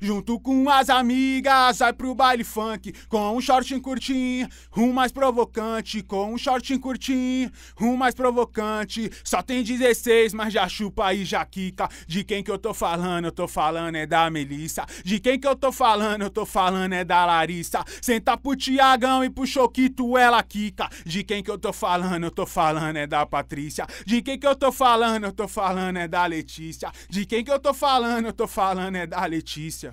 Junto com as amigas, vai pro baile funk. Com um shortinho curtinho, um mais provocante. Com um shortinho curtinho, um mais provocante. Só tem 16, mas já chupa e já quica. De quem que eu tô falando? Eu tô falando é da Melissa. De quem que eu tô falando? Eu tô falando é da Larissa. Senta pro Tiagão e pro Choquito, ela quica. De quem que eu tô falando? Eu tô falando é da Patrícia. De quem que eu tô falando? Eu tô falando é da Letícia. De quem que eu tô falando? Eu tô falando é da Letícia.